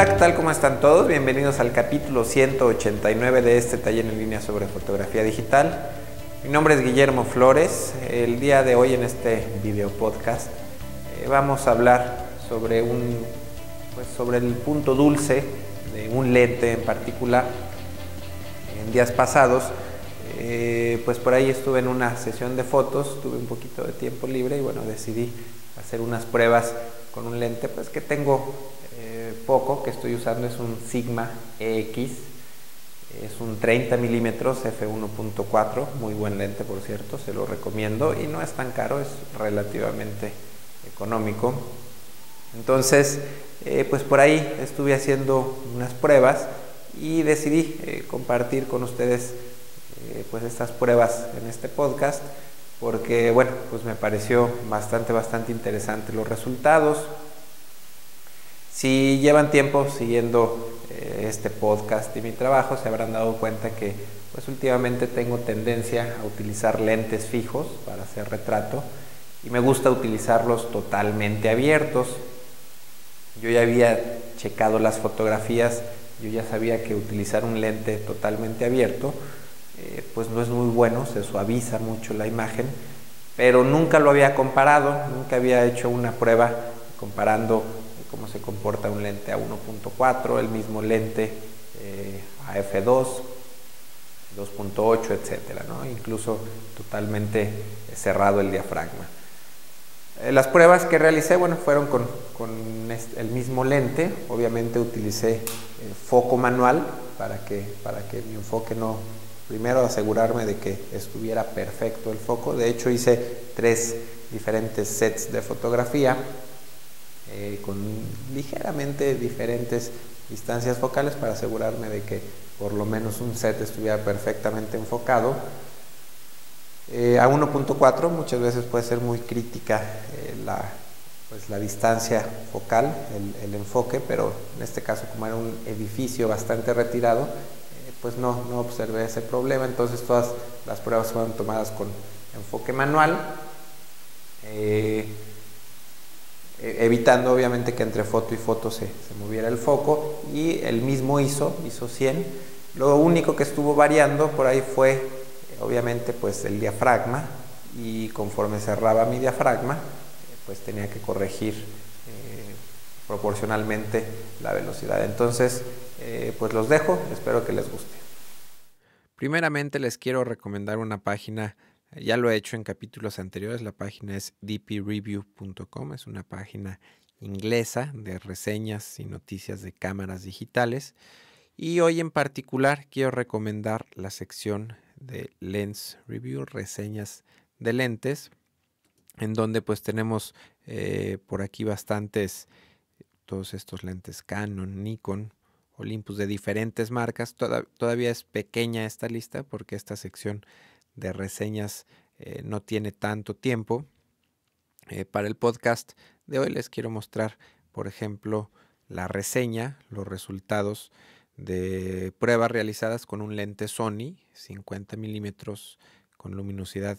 Hola, tal? ¿Cómo están todos? Bienvenidos al capítulo 189 de este taller en línea sobre fotografía digital. Mi nombre es Guillermo Flores. El día de hoy en este video podcast eh, vamos a hablar sobre, un, pues, sobre el punto dulce de un lente en particular. En días pasados, eh, pues por ahí estuve en una sesión de fotos, tuve un poquito de tiempo libre y bueno, decidí hacer unas pruebas con un lente pues que tengo poco que estoy usando es un Sigma x es un 30 milímetros f1.4, muy buen lente por cierto, se lo recomiendo y no es tan caro, es relativamente económico. Entonces, eh, pues por ahí estuve haciendo unas pruebas y decidí eh, compartir con ustedes eh, pues estas pruebas en este podcast porque bueno, pues me pareció bastante, bastante interesante los resultados. Si llevan tiempo siguiendo eh, este podcast y mi trabajo, se habrán dado cuenta que pues últimamente tengo tendencia a utilizar lentes fijos para hacer retrato y me gusta utilizarlos totalmente abiertos. Yo ya había checado las fotografías, yo ya sabía que utilizar un lente totalmente abierto eh, pues no es muy bueno, se suaviza mucho la imagen, pero nunca lo había comparado, nunca había hecho una prueba comparando cómo se comporta un lente a 1.4, el mismo lente eh, a f2, 2.8, etcétera, incluso totalmente cerrado el diafragma. Eh, las pruebas que realicé fueron con, el mismo lente, obviamente utilicé eh, foco manual para que, para que mi enfoque no, primero asegurarme de que estuviera perfecto el foco, de hecho hice tres diferentes sets de fotografía eh, con ligeramente diferentes distancias focales para asegurarme de que por lo menos un set estuviera perfectamente enfocado. Eh, a 1.4 muchas veces puede ser muy crítica eh, pues, la, distancia focal, el, enfoque, pero en este caso como era un edificio bastante retirado, pues no, no observé ese problema, entonces todas las pruebas fueron tomadas con enfoque manual. Eh, evitando obviamente que entre foto y foto se, moviera el foco y el mismo hizo, hizo 100. Lo único que estuvo variando por ahí fue obviamente pues el diafragma y conforme cerraba mi diafragma eh, pues tenía que corregir eh, proporcionalmente la velocidad. Entonces pues los dejo, espero que les guste. Primeramente les quiero recomendar una página ya lo he hecho en capítulos anteriores, la página es dpreview.com, es una página inglesa de reseñas y noticias de cámaras digitales. Y hoy en particular quiero recomendar la sección de Lens Review, reseñas de lentes, en donde pues tenemos eh, por aquí bastantes, todos estos lentes Canon, Nikon, Olympus de diferentes marcas. todavía es pequeña esta lista porque esta sección de reseñas eh, no tiene tanto tiempo. Eh, para el podcast de hoy les quiero mostrar, por ejemplo, la reseña, los resultados de pruebas realizadas con un lente Sony 50 milímetros con luminosidad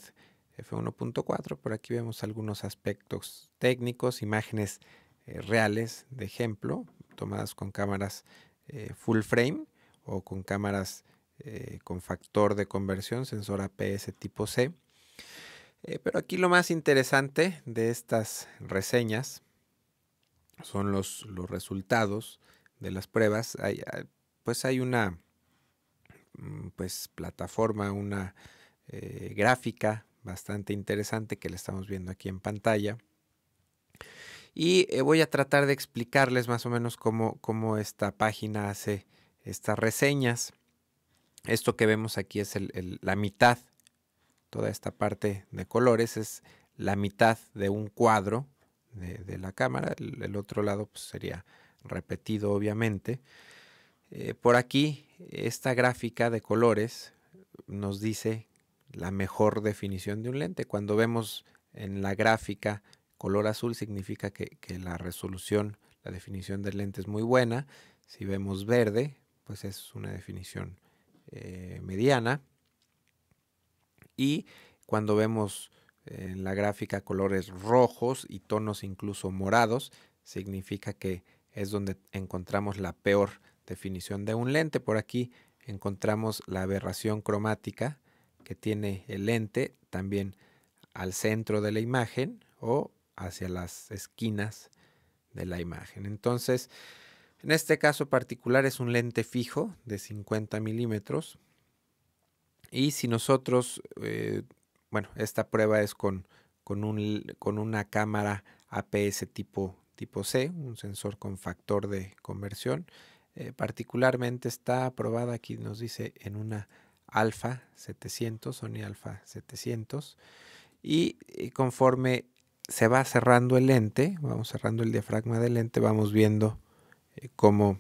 f1.4. Por aquí vemos algunos aspectos técnicos, imágenes eh, reales de ejemplo, tomadas con cámaras full frame o con cámaras eh, con factor de conversión, sensor APS tipo C. Eh, pero aquí lo más interesante de estas reseñas son los, resultados de las pruebas. pues hay una mm, pues, plataforma, una eh, gráfica bastante interesante que la estamos viendo aquí en pantalla. Y voy a tratar de explicarles más o menos cómo esta página hace estas reseñas. Esto que vemos aquí es la mitad, toda esta parte de colores es la mitad de un cuadro de, la cámara, el, otro lado pues, sería repetido obviamente. Eh, por aquí, esta gráfica de colores nos dice la mejor definición de un lente. Cuando vemos en la gráfica color azul significa que, la resolución, la definición del lente es muy buena. Si vemos verde, pues es una definición eh, mediana. Y cuando vemos eh, en la gráfica colores rojos y tonos incluso morados, significa que es donde encontramos la peor definición de un lente. Por aquí encontramos la aberración cromática que tiene el lente también al centro de la imagen o hacia las esquinas de la imagen. Entonces, en este caso particular es un lente fijo de 50 milímetros. Y si nosotros, eh, bueno, esta prueba es con, un, con una cámara APS tipo, tipo C, un sensor con factor de conversión. Eh, particularmente está aprobada aquí, nos dice, en una Alpha 700, Sony Alpha 700. y conforme se va cerrando el lente, vamos cerrando el diafragma del lente, vamos viendo eh, cómo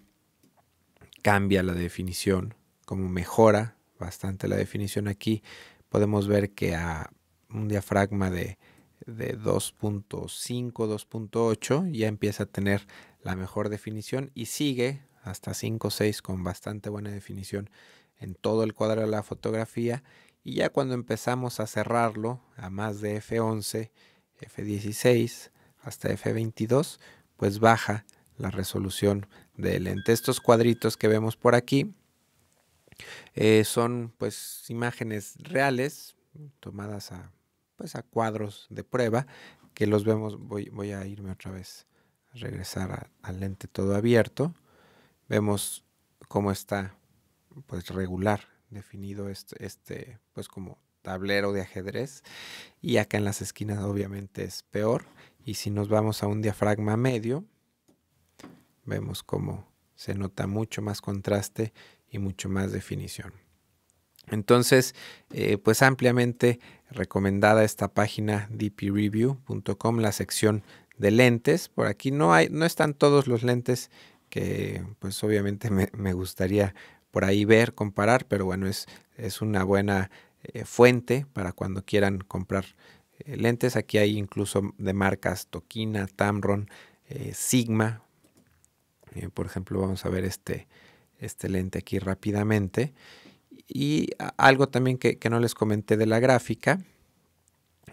cambia la definición, cómo mejora bastante la definición aquí. Podemos ver que a un diafragma de, de 2.5, 2.8 ya empieza a tener la mejor definición y sigue hasta 5.6 con bastante buena definición en todo el cuadro de la fotografía y ya cuando empezamos a cerrarlo a más de F11, F16 hasta F22, pues baja la resolución del lente. Estos cuadritos que vemos por aquí eh, son pues imágenes reales tomadas a, pues, a cuadros de prueba que los vemos, voy, voy a irme otra vez, a regresar al lente todo abierto. Vemos cómo está pues regular definido este, este pues como tablero de ajedrez y acá en las esquinas obviamente es peor y si nos vamos a un diafragma medio vemos cómo se nota mucho más contraste y mucho más definición. Entonces, eh, pues ampliamente recomendada esta página dpreview.com, la sección de lentes. Por aquí no, hay, no están todos los lentes que pues obviamente me, gustaría por ahí ver, comparar, pero bueno, es, es una buena eh, fuente para cuando quieran comprar eh, lentes. Aquí hay incluso de marcas Tokina, Tamron, Sigma, eh, por ejemplo, vamos a ver este, este lente aquí rápidamente. Y algo también que, no les comenté de la gráfica,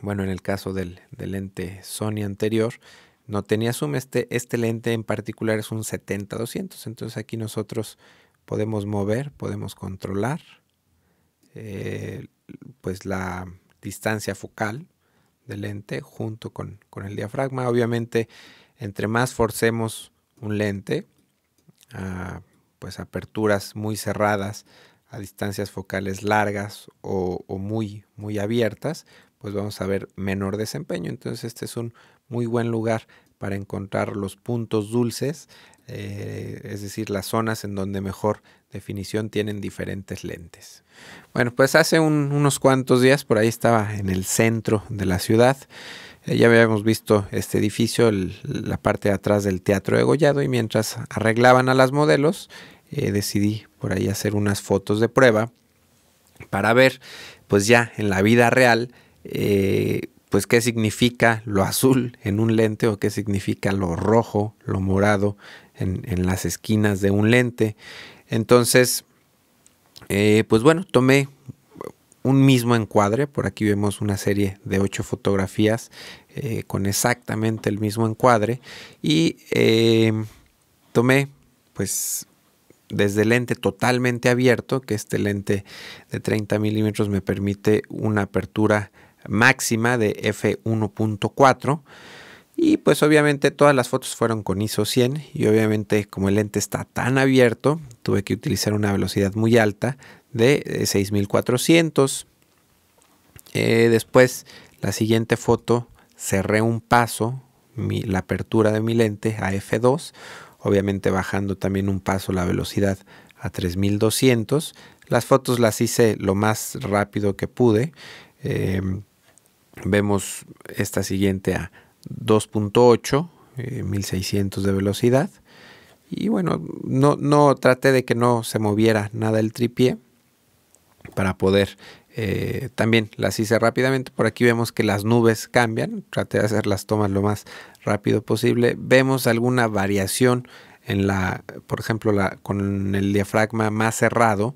bueno, en el caso del, del lente Sony anterior, no tenía zoom, este, este lente en particular es un 70-200, entonces aquí nosotros podemos mover, podemos controlar eh, pues la distancia focal del lente junto con, con el diafragma. Obviamente, entre más forcemos un lente pues aperturas muy cerradas, a distancias focales largas o, muy, muy abiertas, pues vamos a ver menor desempeño. Entonces este es un muy buen lugar para encontrar los puntos dulces, eh, es decir, las zonas en donde mejor definición tienen diferentes lentes. Bueno, pues hace unos cuantos días por ahí estaba en el centro de la ciudad eh, ya habíamos visto este edificio, la parte de atrás del Teatro de Gollado, y mientras arreglaban a las modelos, eh, decidí por ahí hacer unas fotos de prueba para ver, pues ya en la vida real, eh, pues qué significa lo azul en un lente o qué significa lo rojo, lo morado en, las esquinas de un lente. Entonces, pues bueno, tomé un mismo encuadre. Por aquí vemos una serie de ocho fotografías eh, con exactamente el mismo encuadre. Y eh, tomé, pues, desde lente totalmente abierto, que este lente de 30 milímetros me permite una apertura máxima de f1.4 y pues obviamente todas las fotos fueron con ISO 100 y obviamente como el lente está tan abierto, tuve que utilizar una velocidad muy alta de 6400. Eh, eh, después, la siguiente foto, cerré un paso, la apertura de mi lente a F2, obviamente bajando también un paso la velocidad a 3200. Las fotos las hice lo más rápido que pude. Em, vemos esta siguiente a 2.8, 1600 eh, de velocidad. Y bueno, no, no traté de que no se moviera nada el tripié para poder eh, también las hice rápidamente. Por aquí vemos que las nubes cambian. Traté de hacer las tomas lo más rápido posible. Vemos alguna variación en la, por ejemplo, la, con el diafragma más cerrado.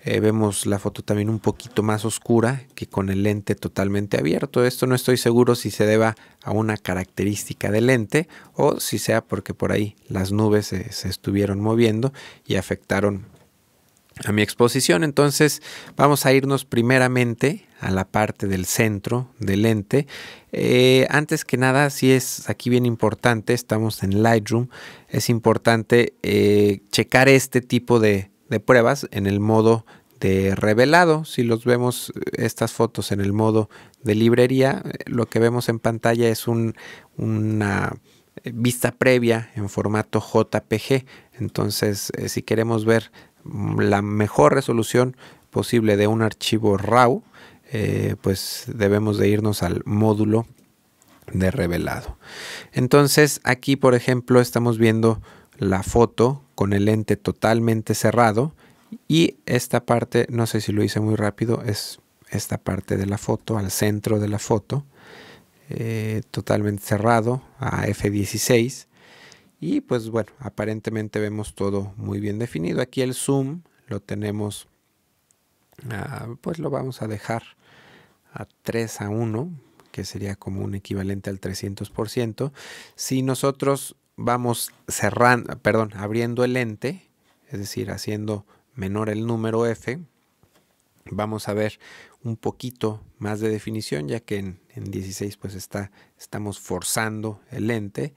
Eh, vemos la foto también un poquito más oscura que con el lente totalmente abierto. Esto no estoy seguro si se deba a una característica del lente o si sea porque por ahí las nubes se, estuvieron moviendo y afectaron a mi exposición. Entonces vamos a irnos primeramente a la parte del centro del lente. Eh, antes que nada, si es aquí bien importante, estamos en Lightroom, es importante eh, checar este tipo de, de pruebas en el modo de revelado. Si los vemos eh, estas fotos en el modo de librería, eh, lo que vemos en pantalla es una eh, vista previa en formato JPG. Entonces, si queremos ver mm, la mejor resolución posible de un archivo RAW, pues debemos de irnos al módulo de revelado. Entonces, aquí, por ejemplo, estamos viendo la foto con el lente totalmente cerrado. Y esta parte, no sé si lo hice muy rápido, es esta parte de la foto, al centro de la foto, eh, totalmente cerrado a F16. Y pues bueno, aparentemente vemos todo muy bien definido. Aquí el zoom lo tenemos, ah, pues lo vamos a dejar a 3 a 1, que sería como un equivalente al 300%. Si nosotros vamos cerrando, perdón, abriendo el ente, es decir, haciendo menor el número f, vamos a ver un poquito más de definición, ya que en, 16 pues está, estamos forzando el ente.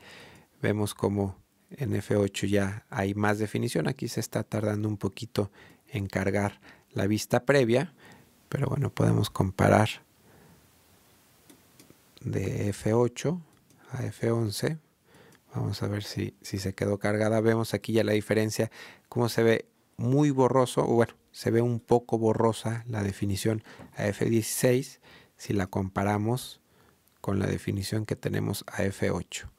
Vemos como en F8 ya hay más definición, aquí se está tardando un poquito en cargar la vista previa, pero bueno, podemos comparar de F8 a F11. Vamos a ver si, se quedó cargada. Vemos aquí ya la diferencia, cómo se ve muy borroso, o bueno, se ve un poco borrosa la definición a F16 si la comparamos con la definición que tenemos a F8.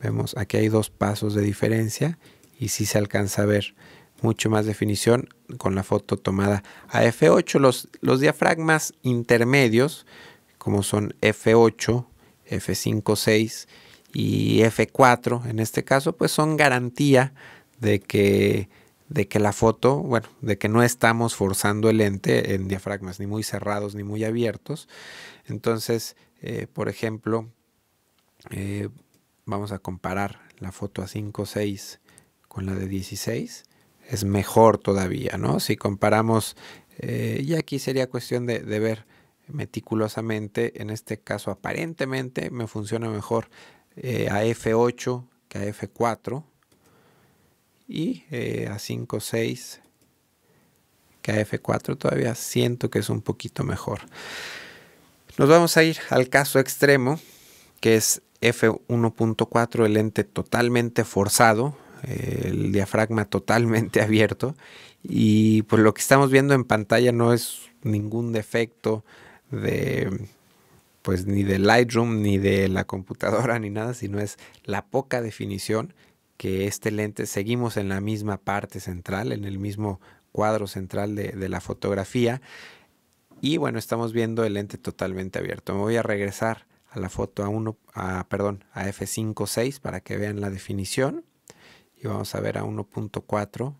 Vemos aquí hay dos pasos de diferencia y sí se alcanza a ver mucho más definición con la foto tomada a F8. Los, los diafragmas intermedios, como son F8, F5, 6 y F4 en este caso, pues son garantía de que, de que la foto, bueno, de que no estamos forzando el ente en diafragmas ni muy cerrados ni muy abiertos. Entonces, eh, por ejemplo, eh, vamos a comparar la foto a 5.6 con la de 16. Es mejor todavía, ¿no? Si comparamos, eh, y aquí sería cuestión de, de ver meticulosamente, en este caso aparentemente me funciona mejor eh, a F8 que a F4 y eh, a 5.6 que a F4 todavía siento que es un poquito mejor. Nos vamos a ir al caso extremo que es F1.4 el ente totalmente forzado, eh, el diafragma totalmente abierto y pues lo que estamos viendo en pantalla no es ningún defecto de pues ni de Lightroom, ni de la computadora, ni nada, sino es la poca definición que este lente, seguimos en la misma parte central, en el mismo cuadro central de, la fotografía. Y bueno, estamos viendo el lente totalmente abierto. Me voy a regresar a la foto a 1, a, perdón, a f5.6 para que vean la definición. Y vamos a ver a 1.4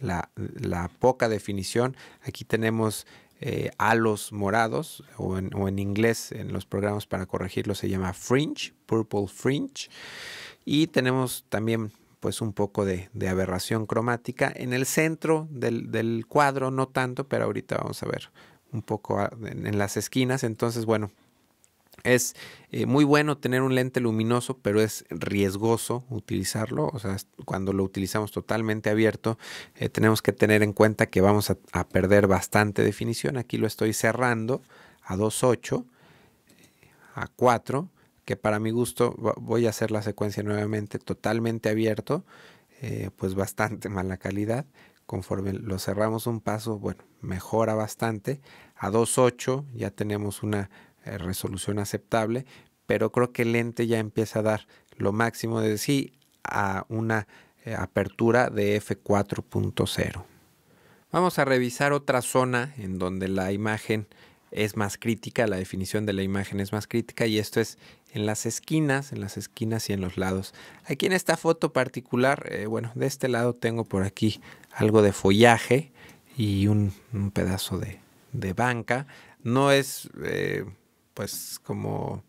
la, la poca definición. Aquí tenemos eh, los morados, o en, inglés en los programas para corregirlo se llama fringe, purple fringe. Y tenemos también pues un poco de, aberración cromática en el centro del, cuadro, no tanto, pero ahorita vamos a ver un poco en las esquinas. Entonces, bueno, es eh, muy bueno tener un lente luminoso, pero es riesgoso utilizarlo. O sea, cuando lo utilizamos totalmente abierto, eh, tenemos que tener en cuenta que vamos a, perder bastante definición. Aquí lo estoy cerrando a 2.8, a 4, que para mi gusto voy a hacer la secuencia nuevamente totalmente abierto, eh, pues bastante mala calidad. Conforme lo cerramos un paso, bueno, mejora bastante. A 2.8 ya tenemos una eh, resolución aceptable, pero creo que el lente ya empieza a dar lo máximo de sí a una eh, apertura de F4.0. Vamos a revisar otra zona en donde la imagen es más crítica, la definición de la imagen es más crítica y esto es en las esquinas, en las esquinas y en los lados. Aquí en esta foto particular, eh, bueno, de este lado tengo por aquí algo de follaje y un, pedazo de, de, banca. No es pues como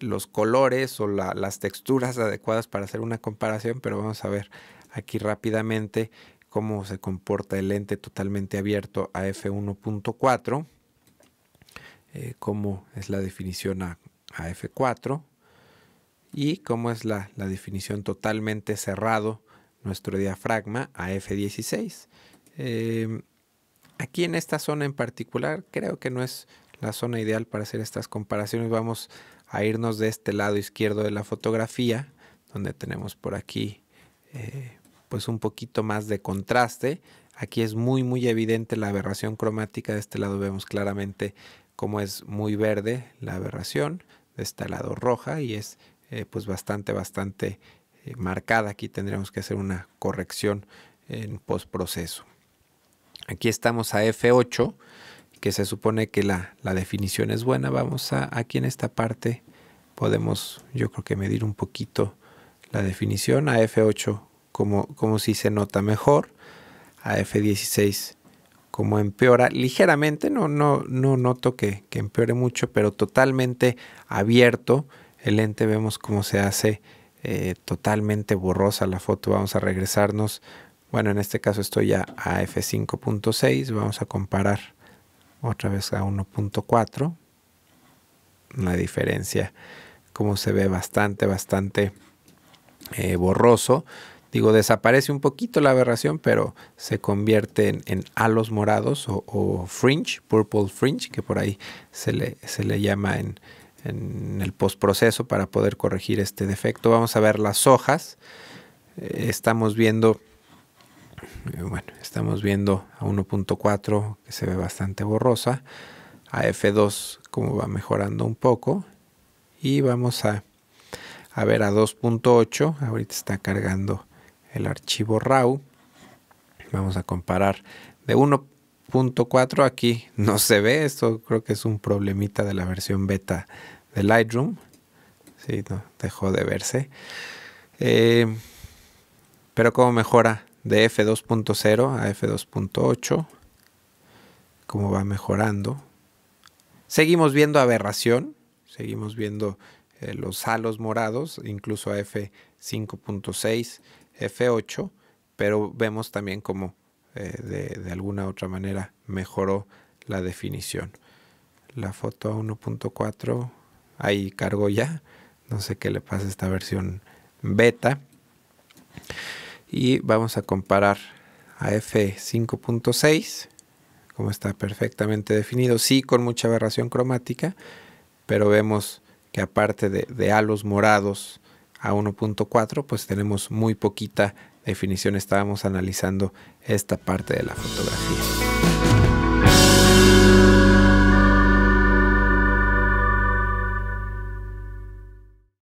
los colores o las texturas adecuadas para hacer una comparación, pero vamos a ver aquí rápidamente cómo se comporta el lente totalmente abierto a f1.4, eh, cómo es la definición a, f4 y cómo es la, definición totalmente cerrado nuestro diafragma a f16. Eh, aquí en esta zona en particular creo que no es la zona ideal para hacer estas comparaciones. Vamos a irnos de este lado izquierdo de la fotografía, donde tenemos por aquí eh, pues un poquito más de contraste. Aquí es muy muy evidente la aberración cromática, de este lado vemos claramente cómo es muy verde la aberración, de este lado roja y es eh, pues bastante bastante eh, marcada. Aquí tendremos que hacer una corrección en postproceso. Aquí estamos a F8 que se supone que la, definición es buena, vamos a aquí en esta parte podemos yo creo que medir un poquito la definición a F8 como, como si se nota mejor, a F16 como empeora ligeramente, no, no, no noto que, empeore mucho, pero totalmente abierto el lente vemos cómo se hace eh, totalmente borrosa la foto, vamos a regresarnos, bueno en este caso estoy ya a F5.6, vamos a comparar otra vez a 1.4. La diferencia, como se ve bastante, bastante eh, borroso. Digo, desaparece un poquito la aberración, pero se convierte en, halos morados o, fringe, purple fringe, que por ahí se le, se le llama en, el postproceso para poder corregir este defecto. Vamos a ver las hojas. Eh, estamos viendo eh, bueno, estamos viendo a 1.4 que se ve bastante borrosa, a F2 como va mejorando un poco y vamos a, ver a 2.8, ahorita está cargando el archivo RAW, vamos a comparar de 1.4 aquí no se ve, esto creo que es un problemita de la versión beta de Lightroom, sí, no, dejó de verse. Eh, pero cómo mejora de F2.0 a F2.8, cómo va mejorando. Seguimos viendo aberración, seguimos viendo eh, los halos morados, incluso a F5.6, F8, pero vemos también cómo eh, de, alguna u otra manera mejoró la definición. La foto a 1.4, ahí cargó ya, no sé qué le pasa a esta versión beta y vamos a comparar a F5.6 como está perfectamente definido, sí con mucha aberración cromática, pero vemos que aparte de, de halos morados a 1.4, pues tenemos muy poquita definición, estábamos analizando esta parte de la fotografía.